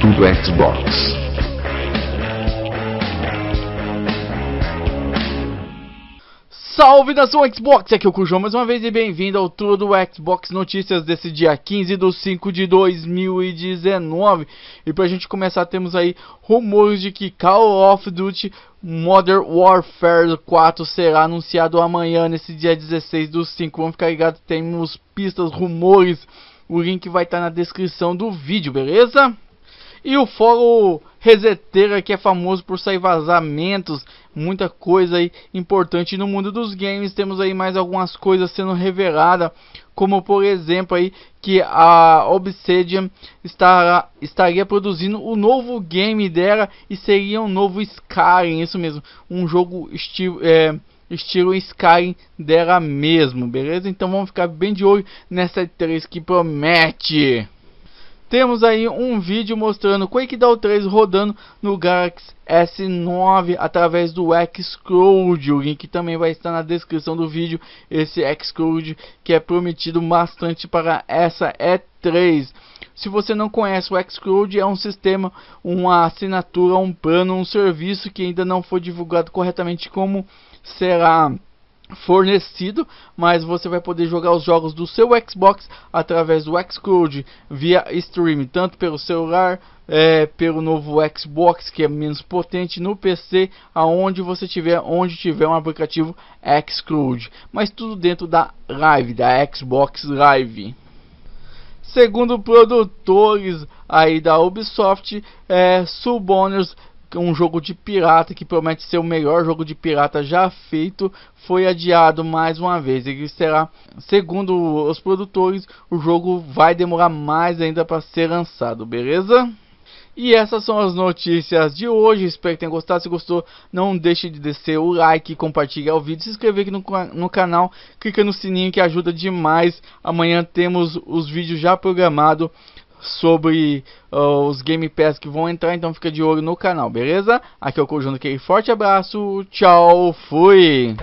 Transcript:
Tudo é Xbox. Salve nação Xbox, aqui é o Cujo mais uma vez e bem-vindo ao Tudo Xbox Notícias desse dia 15 de 5 de 2019. E pra gente começar, temos aí rumores de que Call of Duty Modern Warfare 4 será anunciado amanhã, nesse dia 16 do 5. Vamos ficar ligados, temos pistas, rumores. O link vai estar tá na descrição do vídeo, beleza? E o fórum reseteira que é famoso por sair vazamentos, muita coisa aí importante no mundo dos games. Temos aí mais algumas coisas sendo reveladas, como por exemplo aí que a Obsidian estará, estaria produzindo o novo game dela e seria um novo Skyrim, isso mesmo, um jogo estilo é, estilo Skyrim dela mesmo, beleza? Então vamos ficar bem de olho nessa 3 que promete. Temos aí um vídeo mostrando Quake DAO 3 rodando no Galaxy S9 através do Xcode, o link também vai estar na descrição do vídeo, esse Xcode que é prometido bastante para essa E3. Se você não conhece, o Xcode é um sistema, uma assinatura, um plano, um serviço que ainda não foi divulgado corretamente como será fornecido, mas você vai poder jogar os jogos do seu Xbox através do Xcode via stream, tanto pelo celular, é, pelo novo Xbox que é menos potente, no PC, aonde você tiver, onde tiver um aplicativo Xcode, mas tudo dentro da Live, da Xbox Live. Segundo produtores aí da Ubisoft, é, Suboners um jogo de pirata que promete ser o melhor jogo de pirata já feito, foi adiado mais uma vez. e será, segundo os produtores, o jogo vai demorar mais ainda para ser lançado, beleza? E essas são as notícias de hoje. Espero que tenham gostado. Se gostou, não deixe de descer o like, compartilhar o vídeo, se inscrever aqui no, no canal, clica no sininho que ajuda demais. Amanhã temos os vídeos já programados sobre uh, os Game Pass que vão entrar, então fica de olho no canal, beleza? Aqui é o Conjunto, aquele forte abraço, tchau, fui!